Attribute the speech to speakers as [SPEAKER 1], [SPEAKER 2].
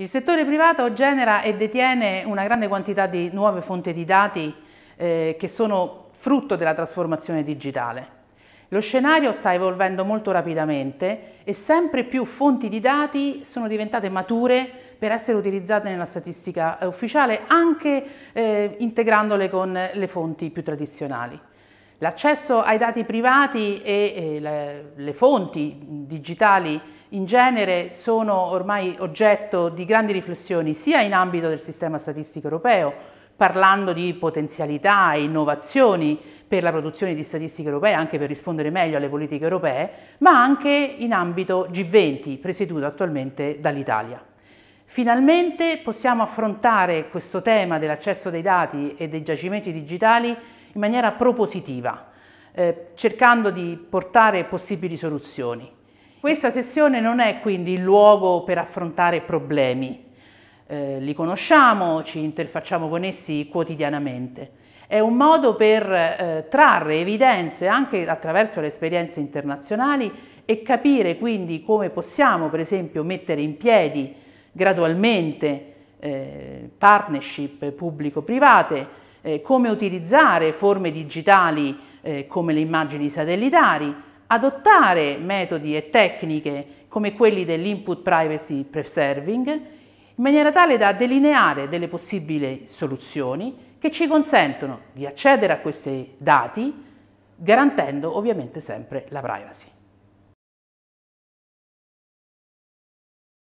[SPEAKER 1] Il settore privato genera e detiene una grande quantità di nuove fonti di dati eh, che sono frutto della trasformazione digitale. Lo scenario sta evolvendo molto rapidamente e sempre più fonti di dati sono diventate mature per essere utilizzate nella statistica ufficiale anche eh, integrandole con le fonti più tradizionali. L'accesso ai dati privati e, e eh, le, le fonti digitali in genere sono ormai oggetto di grandi riflessioni sia in ambito del sistema statistico europeo, parlando di potenzialità e innovazioni per la produzione di statistiche europee, anche per rispondere meglio alle politiche europee, ma anche in ambito G20, presieduto attualmente dall'Italia. Finalmente possiamo affrontare questo tema dell'accesso dei dati e dei giacimenti digitali in maniera propositiva, eh, cercando di portare possibili soluzioni. Questa sessione non è quindi il luogo per affrontare problemi, eh, li conosciamo, ci interfacciamo con essi quotidianamente. È un modo per eh, trarre evidenze anche attraverso le esperienze internazionali e capire quindi come possiamo per esempio mettere in piedi gradualmente eh, partnership pubblico-private, eh, come utilizzare forme digitali eh, come le immagini satellitari adottare metodi e tecniche come quelli dell'input privacy preserving in maniera tale da delineare delle possibili soluzioni che ci consentono di accedere a questi dati garantendo ovviamente sempre la privacy.